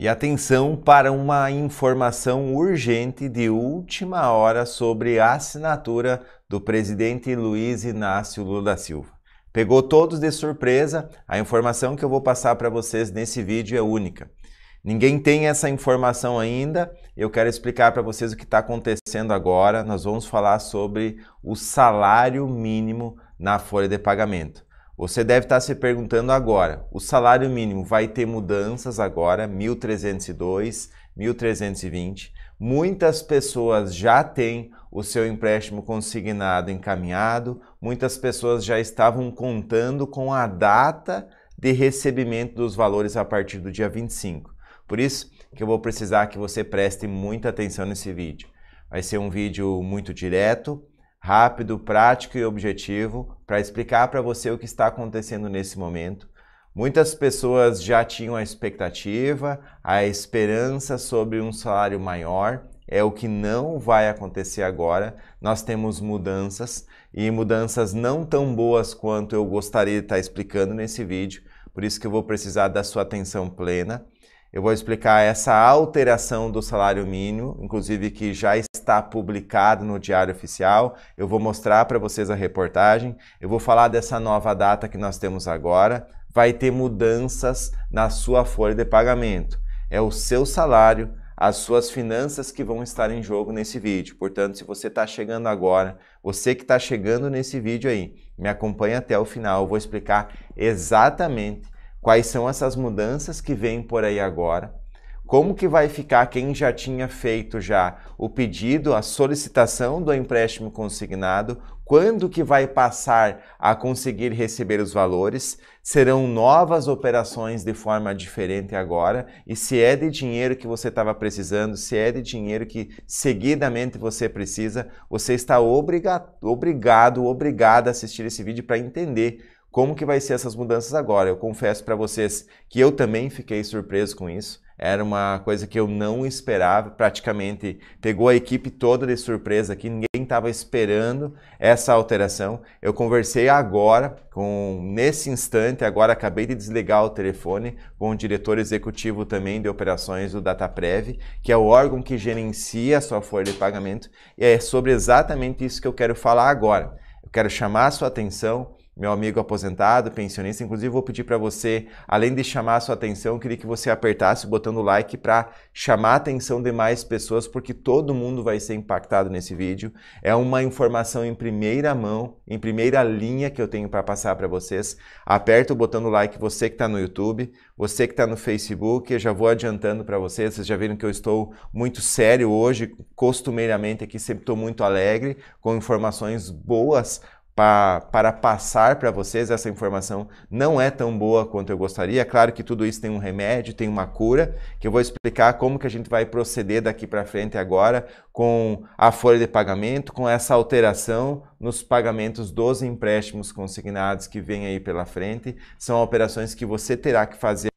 E atenção para uma informação urgente de última hora sobre a assinatura do presidente Luiz Inácio Lula da Silva. Pegou todos de surpresa, a informação que eu vou passar para vocês nesse vídeo é única. Ninguém tem essa informação ainda. Eu quero explicar para vocês o que está acontecendo agora. Nós vamos falar sobre o salário mínimo na folha de pagamento. Você deve estar se perguntando agora: o salário mínimo vai ter mudanças agora, 1.302, 1.320. Muitas pessoas já têm o seu empréstimo consignado encaminhado, muitas pessoas já estavam contando com a data de recebimento dos valores a partir do dia 25. Por isso que eu vou precisar que você preste muita atenção nesse vídeo. Vai ser um vídeo muito direto, rápido, prático e objetivo para explicar para você o que está acontecendo nesse momento. Muitas pessoas já tinham a expectativa, a esperança sobre um salário maior. É o que não vai acontecer agora. Nós temos mudanças e mudanças não tão boas quanto eu gostaria de estar explicando nesse vídeo. Por isso que eu vou precisar da sua atenção plena. Eu vou explicar essa alteração do salário mínimo, inclusive que já está publicado no Diário Oficial. Eu vou mostrar para vocês a reportagem. Eu vou falar dessa nova data que nós temos agora. Vai ter mudanças na sua folha de pagamento. É o seu salário, as suas finanças que vão estar em jogo nesse vídeo. Portanto, se você está chegando agora, você que está chegando nesse vídeo aí, me acompanha até o final. Eu vou explicar exatamente quais são essas mudanças que vêm por aí agora, como que vai ficar quem já tinha feito já o pedido, a solicitação do empréstimo consignado, quando que vai passar a conseguir receber os valores, serão novas operações de forma diferente agora, e se é de dinheiro que você estava precisando, se é de dinheiro que seguidamente você precisa, você está obriga obrigado, obrigado a assistir esse vídeo para entender como que vai ser essas mudanças agora? Eu confesso para vocês que eu também fiquei surpreso com isso. Era uma coisa que eu não esperava, praticamente pegou a equipe toda de surpresa aqui, ninguém estava esperando essa alteração. Eu conversei agora com nesse instante, agora acabei de desligar o telefone com o diretor executivo também de operações do Dataprev, que é o órgão que gerencia a sua folha de pagamento, e é sobre exatamente isso que eu quero falar agora. Eu quero chamar a sua atenção meu amigo aposentado, pensionista. Inclusive, vou pedir para você, além de chamar a sua atenção, queria que você apertasse o botão do like para chamar a atenção de mais pessoas, porque todo mundo vai ser impactado nesse vídeo. É uma informação em primeira mão, em primeira linha que eu tenho para passar para vocês. Aperta o botão do like, você que está no YouTube, você que está no Facebook. Eu já vou adiantando para vocês. Vocês já viram que eu estou muito sério hoje, costumeiramente aqui, sempre estou muito alegre, com informações boas para passar para vocês essa informação não é tão boa quanto eu gostaria. Claro que tudo isso tem um remédio, tem uma cura, que eu vou explicar como que a gente vai proceder daqui para frente agora com a folha de pagamento, com essa alteração nos pagamentos dos empréstimos consignados que vem aí pela frente. São operações que você terá que fazer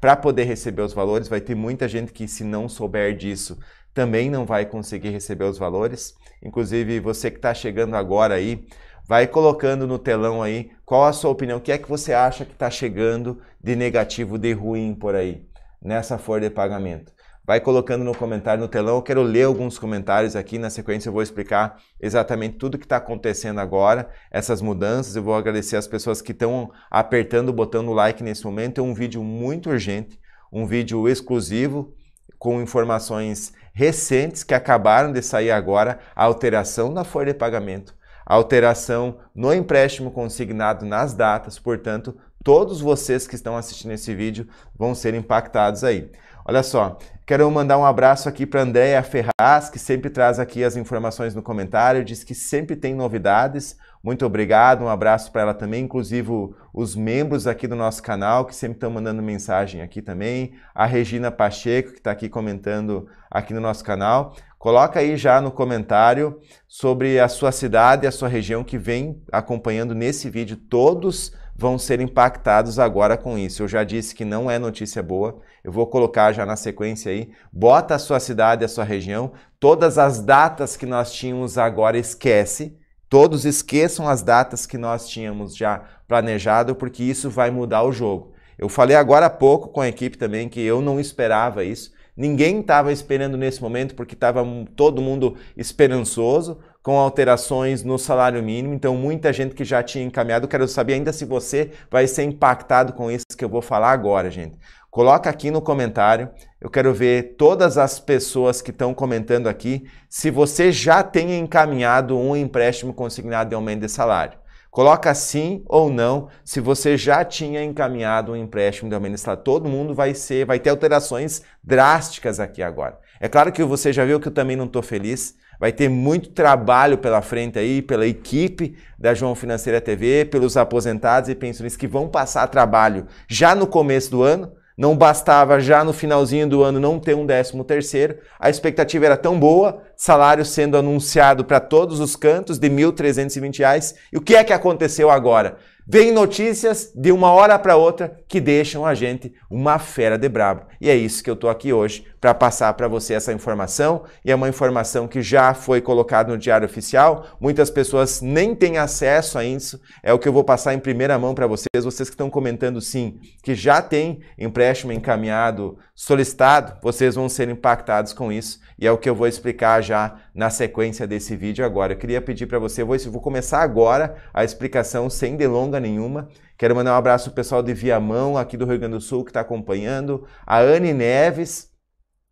para poder receber os valores. Vai ter muita gente que, se não souber disso, também não vai conseguir receber os valores. Inclusive, você que está chegando agora aí, Vai colocando no telão aí qual a sua opinião, o que é que você acha que está chegando de negativo, de ruim por aí, nessa folha de pagamento. Vai colocando no comentário, no telão, eu quero ler alguns comentários aqui, na sequência eu vou explicar exatamente tudo que está acontecendo agora, essas mudanças, eu vou agradecer as pessoas que estão apertando, botando o like nesse momento, é um vídeo muito urgente, um vídeo exclusivo, com informações recentes que acabaram de sair agora, a alteração da folha de pagamento alteração no empréstimo consignado nas datas, portanto, todos vocês que estão assistindo esse vídeo vão ser impactados aí. Olha só, quero mandar um abraço aqui para Andréia Ferraz, que sempre traz aqui as informações no comentário, diz que sempre tem novidades. Muito obrigado, um abraço para ela também, inclusive os membros aqui do nosso canal que sempre estão mandando mensagem aqui também, a Regina Pacheco que está aqui comentando aqui no nosso canal. Coloca aí já no comentário sobre a sua cidade e a sua região que vem acompanhando nesse vídeo. Todos vão ser impactados agora com isso. Eu já disse que não é notícia boa. Eu vou colocar já na sequência aí. Bota a sua cidade, a sua região, todas as datas que nós tínhamos agora esquece Todos esqueçam as datas que nós tínhamos já planejado, porque isso vai mudar o jogo. Eu falei agora há pouco com a equipe também que eu não esperava isso. Ninguém estava esperando nesse momento porque estava todo mundo esperançoso com alterações no salário mínimo, então muita gente que já tinha encaminhado, quero saber ainda se você vai ser impactado com isso que eu vou falar agora, gente. Coloca aqui no comentário, eu quero ver todas as pessoas que estão comentando aqui, se você já tem encaminhado um empréstimo consignado de aumento de salário. Coloca sim ou não se você já tinha encaminhado um empréstimo da administrador. Todo mundo vai ser, vai ter alterações drásticas aqui agora. É claro que você já viu que eu também não estou feliz. Vai ter muito trabalho pela frente aí, pela equipe da João Financeira TV, pelos aposentados e pensionistas que vão passar trabalho já no começo do ano. Não bastava já no finalzinho do ano não ter um décimo terceiro. A expectativa era tão boa salário sendo anunciado para todos os cantos de R$ 1.320. E o que é que aconteceu agora? Vem notícias de uma hora para outra que deixam a gente uma fera de brabo. E é isso que eu estou aqui hoje para passar para você essa informação. E é uma informação que já foi colocada no Diário Oficial. Muitas pessoas nem têm acesso a isso. É o que eu vou passar em primeira mão para vocês. Vocês que estão comentando sim, que já tem empréstimo encaminhado, solicitado, vocês vão ser impactados com isso. E é o que eu vou explicar já já na sequência desse vídeo agora. Eu queria pedir para você, vou, vou começar agora a explicação sem delonga nenhuma. Quero mandar um abraço o pessoal de Viamão, aqui do Rio Grande do Sul, que está acompanhando. A Anne Neves,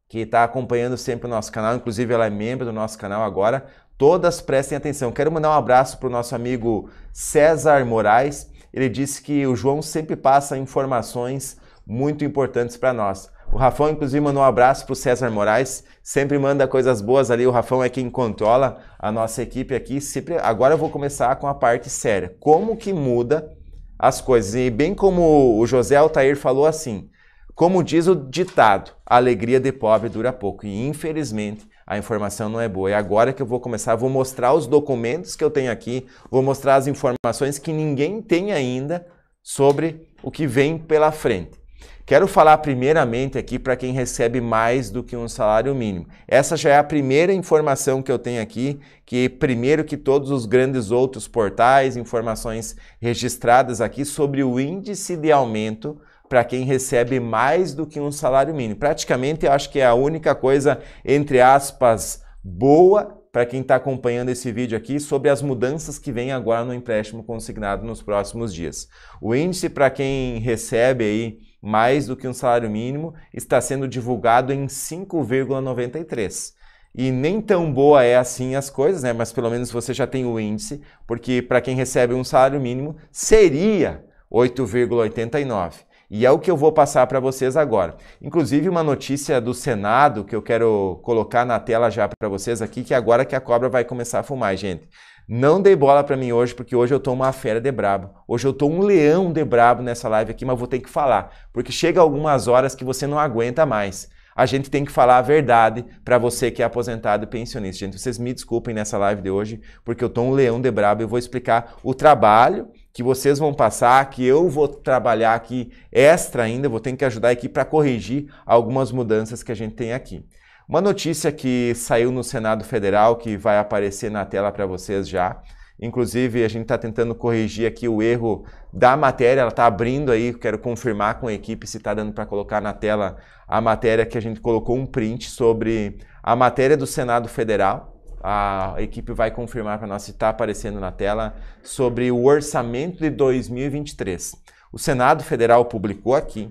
que está acompanhando sempre o nosso canal, inclusive ela é membro do nosso canal agora. Todas prestem atenção. Quero mandar um abraço para o nosso amigo César Moraes. Ele disse que o João sempre passa informações muito importantes para nós. O Rafão, inclusive, mandou um abraço para o César Moraes. Sempre manda coisas boas ali. O Rafão é quem controla a nossa equipe aqui. Sempre... Agora eu vou começar com a parte séria. Como que muda as coisas? E bem como o José Altair falou assim, como diz o ditado, a alegria de pobre dura pouco. E infelizmente a informação não é boa. E é agora que eu vou começar, vou mostrar os documentos que eu tenho aqui, vou mostrar as informações que ninguém tem ainda sobre o que vem pela frente. Quero falar primeiramente aqui para quem recebe mais do que um salário mínimo. Essa já é a primeira informação que eu tenho aqui, que primeiro que todos os grandes outros portais, informações registradas aqui sobre o índice de aumento para quem recebe mais do que um salário mínimo. Praticamente eu acho que é a única coisa entre aspas boa para quem está acompanhando esse vídeo aqui sobre as mudanças que vem agora no empréstimo consignado nos próximos dias. O índice para quem recebe aí mais do que um salário mínimo, está sendo divulgado em 5,93. E nem tão boa é assim as coisas, né? Mas pelo menos você já tem o índice, porque para quem recebe um salário mínimo seria 8,89. E é o que eu vou passar para vocês agora. Inclusive uma notícia do Senado que eu quero colocar na tela já para vocês aqui, que é agora que a cobra vai começar a fumar, gente. Não dei bola para mim hoje, porque hoje eu tô uma fera de brabo. Hoje eu tô um leão de brabo nessa live aqui, mas vou ter que falar, porque chega algumas horas que você não aguenta mais. A gente tem que falar a verdade para você que é aposentado e pensionista. Gente, vocês me desculpem nessa live de hoje, porque eu tô um leão de brabo e vou explicar o trabalho que vocês vão passar, que eu vou trabalhar aqui extra ainda, vou ter que ajudar aqui para corrigir algumas mudanças que a gente tem aqui. Uma notícia que saiu no Senado Federal, que vai aparecer na tela para vocês já. Inclusive, a gente está tentando corrigir aqui o erro da matéria, ela está abrindo aí, quero confirmar com a equipe se está dando para colocar na tela a matéria que a gente colocou um print sobre a matéria do Senado Federal. A equipe vai confirmar para nós se está aparecendo na tela sobre o orçamento de 2023. O Senado Federal publicou aqui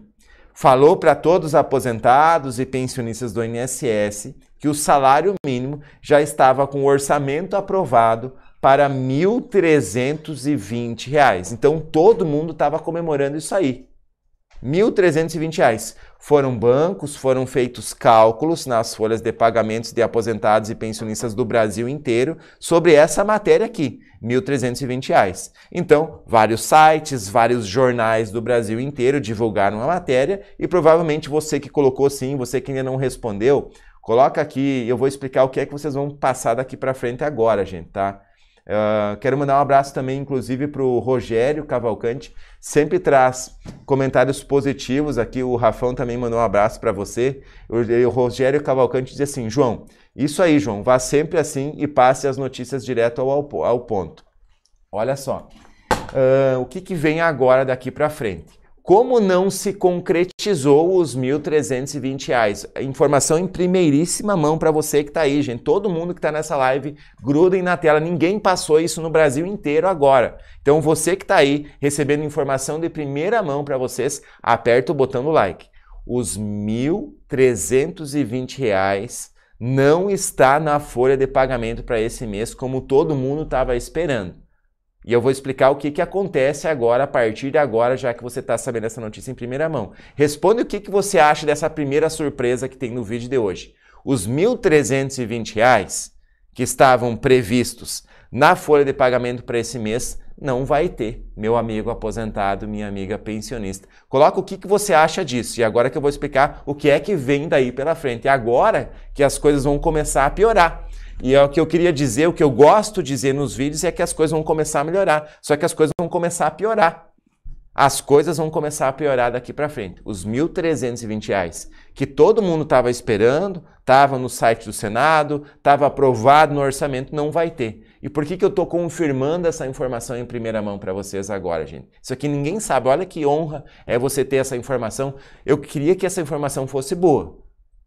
falou para todos os aposentados e pensionistas do INSS que o salário mínimo já estava com o orçamento aprovado para R$ 1.320. Então todo mundo estava comemorando isso aí. R$ 1.320. Foram bancos, foram feitos cálculos nas folhas de pagamentos de aposentados e pensionistas do Brasil inteiro sobre essa matéria aqui, R$ 1.320. Então, vários sites, vários jornais do Brasil inteiro divulgaram a matéria e provavelmente você que colocou sim, você que ainda não respondeu, coloca aqui, eu vou explicar o que é que vocês vão passar daqui para frente agora, gente, tá? Uh, quero mandar um abraço também, inclusive, para o Rogério Cavalcante, sempre traz comentários positivos aqui. O Rafão também mandou um abraço para você. O Rogério Cavalcante diz assim: João, isso aí, João, vá sempre assim e passe as notícias direto ao, ao ponto. Olha só, uh, o que, que vem agora daqui para frente? Como não se concretizou os R$ 1.320? Informação em primeiríssima mão para você que está aí, gente. Todo mundo que está nessa live, grudem na tela. Ninguém passou isso no Brasil inteiro agora. Então você que está aí recebendo informação de primeira mão para vocês, aperta o botão do like. Os R$ 1.320 não está na folha de pagamento para esse mês como todo mundo estava esperando. E eu vou explicar o que, que acontece agora, a partir de agora, já que você está sabendo essa notícia em primeira mão. Responde o que, que você acha dessa primeira surpresa que tem no vídeo de hoje. Os R$ 1.320 que estavam previstos na folha de pagamento para esse mês não vai ter, meu amigo aposentado, minha amiga pensionista. Coloca o que, que você acha disso e agora que eu vou explicar o que é que vem daí pela frente. E agora que as coisas vão começar a piorar. E é o que eu queria dizer, o que eu gosto de dizer nos vídeos é que as coisas vão começar a melhorar, só que as coisas vão começar a piorar. As coisas vão começar a piorar daqui para frente. Os R$ reais que todo mundo estava esperando, estava no site do Senado, estava aprovado no orçamento, não vai ter. E por que, que eu estou confirmando essa informação em primeira mão para vocês agora, gente? Isso aqui ninguém sabe. Olha que honra é você ter essa informação. Eu queria que essa informação fosse boa.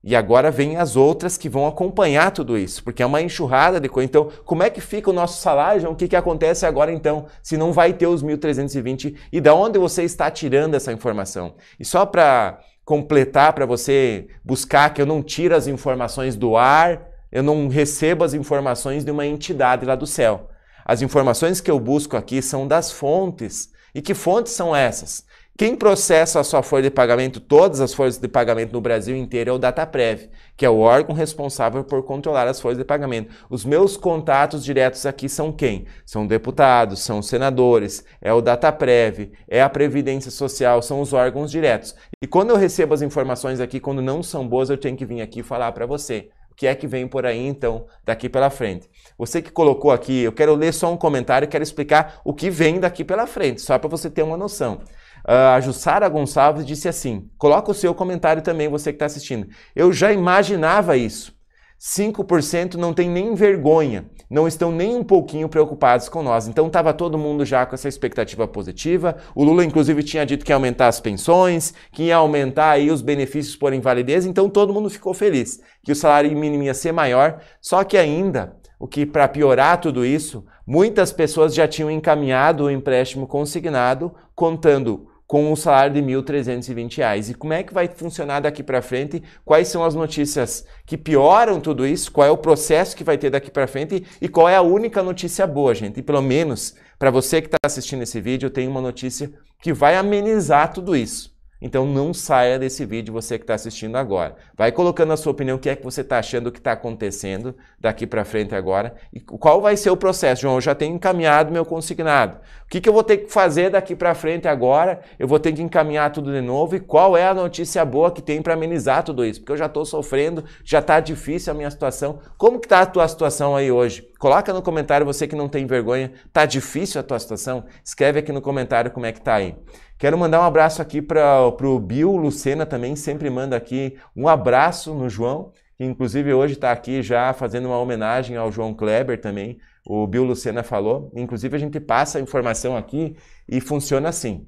E agora vêm as outras que vão acompanhar tudo isso, porque é uma enxurrada de coisa. Então, como é que fica o nosso salário, O que, que acontece agora então, se não vai ter os 1.320? E da onde você está tirando essa informação? E só para completar, para você buscar que eu não tiro as informações do ar, eu não recebo as informações de uma entidade lá do céu. As informações que eu busco aqui são das fontes. E que fontes são essas? Quem processa a sua folha de pagamento, todas as folhas de pagamento no Brasil inteiro, é o Dataprev, que é o órgão responsável por controlar as folhas de pagamento. Os meus contatos diretos aqui são quem? São deputados, são senadores, é o Dataprev, é a Previdência Social, são os órgãos diretos. E quando eu recebo as informações aqui, quando não são boas, eu tenho que vir aqui falar para você. O que é que vem por aí então, daqui pela frente? Você que colocou aqui, eu quero ler só um comentário, quero explicar o que vem daqui pela frente, só para você ter uma noção. Uh, a Jussara Gonçalves disse assim: coloca o seu comentário também, você que está assistindo. Eu já imaginava isso. 5% não tem nem vergonha, não estão nem um pouquinho preocupados com nós. Então estava todo mundo já com essa expectativa positiva. O Lula, inclusive, tinha dito que ia aumentar as pensões, que ia aumentar aí os benefícios por invalidez, então todo mundo ficou feliz que o salário mínimo ia ser maior. Só que ainda, o que para piorar tudo isso, muitas pessoas já tinham encaminhado o empréstimo consignado, contando com um salário de R$ 1.320. E como é que vai funcionar daqui para frente? Quais são as notícias que pioram tudo isso? Qual é o processo que vai ter daqui para frente? E qual é a única notícia boa, gente? E pelo menos para você que está assistindo esse vídeo, eu tenho uma notícia que vai amenizar tudo isso. Então não saia desse vídeo você que está assistindo agora. Vai colocando a sua opinião, o que é que você está achando, o que está acontecendo daqui para frente agora. E qual vai ser o processo? João, eu já tenho encaminhado meu consignado. O que, que eu vou ter que fazer daqui para frente agora? Eu vou ter que encaminhar tudo de novo. E qual é a notícia boa que tem para amenizar tudo isso? Porque eu já estou sofrendo, já está difícil a minha situação. Como que está a tua situação aí hoje? Coloca no comentário você que não tem vergonha. Tá difícil a tua situação? Escreve aqui no comentário como é que tá aí. Quero mandar um abraço aqui para o Bill Lucena também, sempre manda aqui um abraço no João, que inclusive hoje está aqui já fazendo uma homenagem ao João Kleber também. O Bill Lucena falou. Inclusive a gente passa a informação aqui e funciona assim.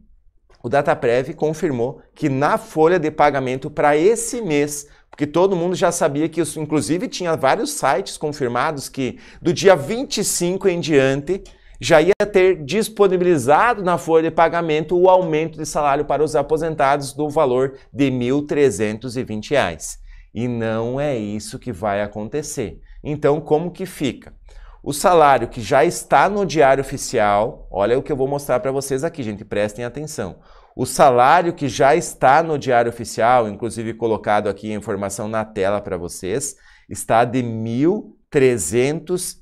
O DataPrev confirmou que na folha de pagamento para esse mês porque todo mundo já sabia que isso, inclusive tinha vários sites confirmados que do dia 25 em diante já ia ter disponibilizado na folha de pagamento o aumento de salário para os aposentados do valor de R$ 1.320. E não é isso que vai acontecer. Então, como que fica? O salário que já está no diário oficial, olha o que eu vou mostrar para vocês aqui, gente, prestem atenção o salário que já está no Diário Oficial, inclusive colocado aqui a informação na tela para vocês, está de R$ 1.302.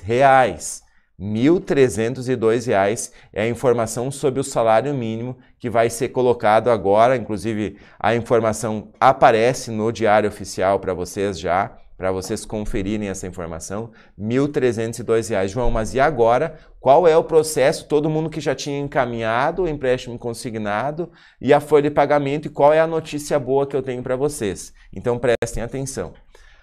R$ 1.302 é a informação sobre o salário mínimo que vai ser colocado agora. Inclusive, a informação aparece no Diário Oficial para vocês já para vocês conferirem essa informação, R$ reais. João, mas e agora? Qual é o processo? Todo mundo que já tinha encaminhado o empréstimo consignado e a folha de pagamento, e qual é a notícia boa que eu tenho para vocês? Então prestem atenção.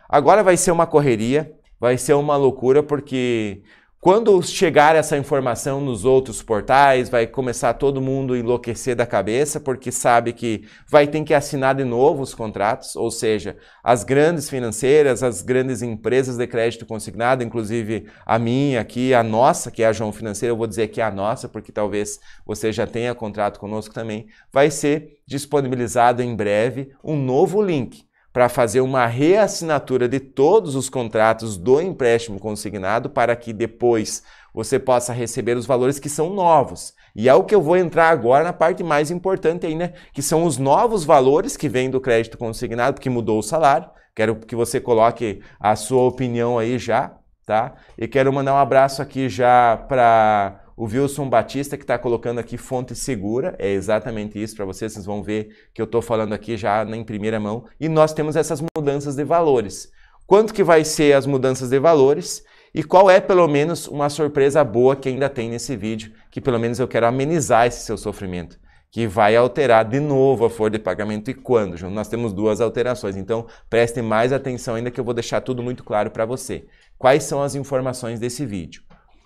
Agora vai ser uma correria, vai ser uma loucura, porque quando chegar essa informação nos outros portais, vai começar todo mundo a enlouquecer da cabeça, porque sabe que vai ter que assinar de novo os contratos, ou seja, as grandes financeiras, as grandes empresas de crédito consignado, inclusive a minha aqui, a nossa, que é a João Financeira, eu vou dizer que é a nossa, porque talvez você já tenha contrato conosco também, vai ser disponibilizado em breve um novo link para fazer uma reassinatura de todos os contratos do empréstimo consignado para que depois você possa receber os valores que são novos. E é o que eu vou entrar agora na parte mais importante aí, né? Que são os novos valores que vêm do crédito consignado, porque mudou o salário. Quero que você coloque a sua opinião aí já, tá? E quero mandar um abraço aqui já para o Wilson Batista, que está colocando aqui fonte segura, é exatamente isso para vocês. Vocês vão ver que eu estou falando aqui já em primeira mão. E nós temos essas mudanças de valores. Quanto que vai ser as mudanças de valores? E qual é, pelo menos, uma surpresa boa que ainda tem nesse vídeo, que pelo menos eu quero amenizar esse seu sofrimento que vai alterar de novo a folha de pagamento e quando, João? Nós temos duas alterações, então preste mais atenção ainda que eu vou deixar tudo muito claro para você. Quais são as informações desse vídeo?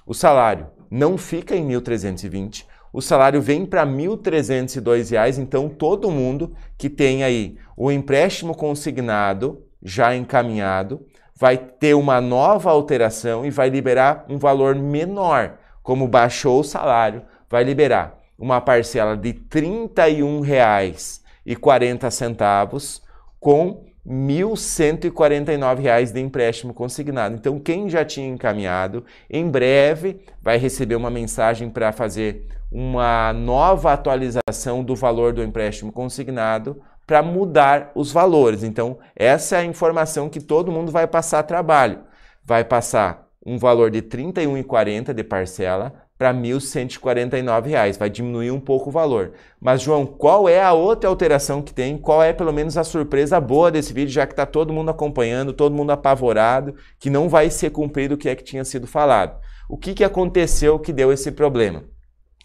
O salário não fica em 1.320, o salário vem para R$ 1.302, então todo mundo que tem aí o empréstimo consignado já encaminhado vai ter uma nova alteração e vai liberar um valor menor, como baixou o salário, vai liberar uma parcela de R$ 31,40 com R$ 1.149 de empréstimo consignado. Então, quem já tinha encaminhado, em breve vai receber uma mensagem para fazer uma nova atualização do valor do empréstimo consignado para mudar os valores. Então, essa é a informação que todo mundo vai passar trabalho. Vai passar um valor de R$ 31,40 de parcela para R$ 1.149. Vai diminuir um pouco o valor. Mas, João, qual é a outra alteração que tem? Qual é, pelo menos, a surpresa boa desse vídeo, já que está todo mundo acompanhando, todo mundo apavorado, que não vai ser cumprido o que é que tinha sido falado? O que, que aconteceu que deu esse problema?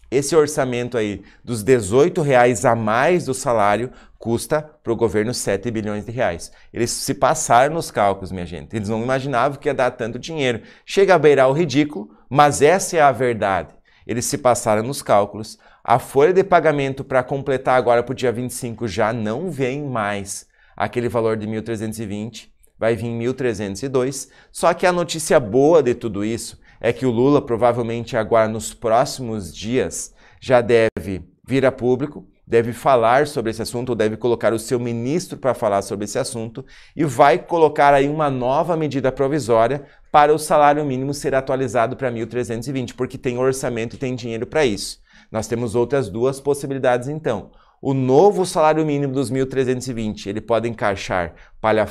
Esse orçamento aí dos 18 reais a mais do salário custa para o governo 7 bilhões de reais. Eles se passaram nos cálculos, minha gente. Eles não imaginavam que ia dar tanto dinheiro. Chega a beirar o ridículo, mas essa é a verdade. Eles se passaram nos cálculos. A folha de pagamento para completar agora para o dia 25 já não vem mais aquele valor de 1.320, vai vir 1.302. Só que a notícia boa de tudo isso é que o Lula provavelmente agora nos próximos dias já deve vir a público, deve falar sobre esse assunto, ou deve colocar o seu ministro para falar sobre esse assunto e vai colocar aí uma nova medida provisória para o salário mínimo ser atualizado para 1.320, porque tem orçamento e tem dinheiro para isso. Nós temos outras duas possibilidades então. O novo salário mínimo dos 1.320, ele pode encaixar para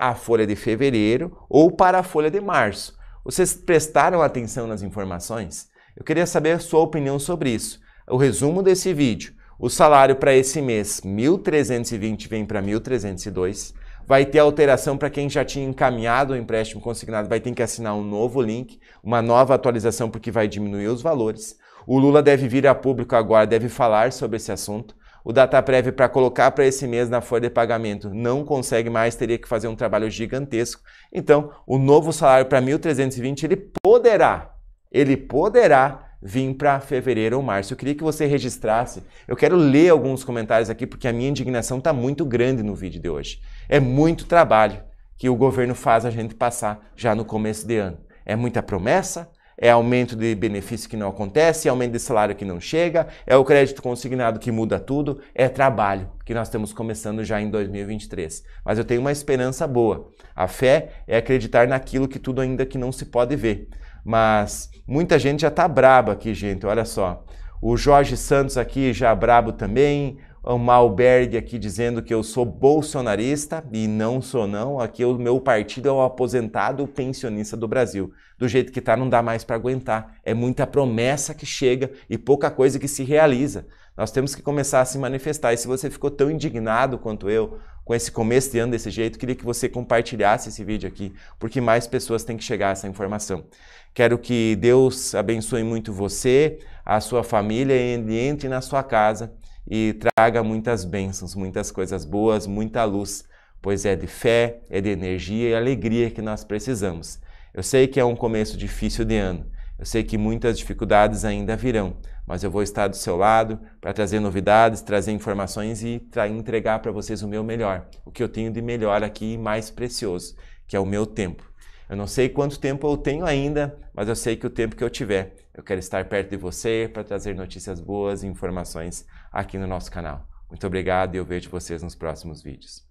a folha de fevereiro ou para a folha de março. Vocês prestaram atenção nas informações? Eu queria saber a sua opinião sobre isso. O resumo desse vídeo. O salário para esse mês, 1.320, vem para 1.302. Vai ter alteração para quem já tinha encaminhado o empréstimo consignado, vai ter que assinar um novo link, uma nova atualização, porque vai diminuir os valores. O Lula deve vir a público agora, deve falar sobre esse assunto o DataPrev para colocar para esse mês na folha de pagamento não consegue mais, teria que fazer um trabalho gigantesco. Então, o novo salário para 1.320 ele poderá, ele poderá vir para fevereiro ou março. Eu queria que você registrasse. Eu quero ler alguns comentários aqui porque a minha indignação está muito grande no vídeo de hoje. É muito trabalho que o governo faz a gente passar já no começo de ano. É muita promessa, é aumento de benefício que não acontece, é aumento de salário que não chega, é o crédito consignado que muda tudo, é trabalho que nós estamos começando já em 2023. Mas eu tenho uma esperança boa. A fé é acreditar naquilo que tudo ainda que não se pode ver. Mas muita gente já está braba aqui, gente. Olha só. O Jorge Santos aqui já brabo também um albergue aqui dizendo que eu sou bolsonarista e não sou não. Aqui o meu partido é o aposentado pensionista do Brasil. Do jeito que tá não dá mais para aguentar. É muita promessa que chega e pouca coisa que se realiza. Nós temos que começar a se manifestar. E se você ficou tão indignado quanto eu com esse começo de ano desse jeito, queria que você compartilhasse esse vídeo aqui, porque mais pessoas têm que chegar a essa informação. Quero que Deus abençoe muito você, a sua família e entre na sua casa e traga muitas bênçãos, muitas coisas boas, muita luz, pois é de fé, é de energia e alegria que nós precisamos. Eu sei que é um começo difícil de ano, eu sei que muitas dificuldades ainda virão, mas eu vou estar do seu lado para trazer novidades, trazer informações e entregar para vocês o meu melhor, o que eu tenho de melhor aqui e mais precioso, que é o meu tempo. Eu não sei quanto tempo eu tenho ainda, mas eu sei que o tempo que eu tiver, eu quero estar perto de você para trazer notícias boas e informações aqui no nosso canal. Muito obrigado e eu vejo vocês nos próximos vídeos.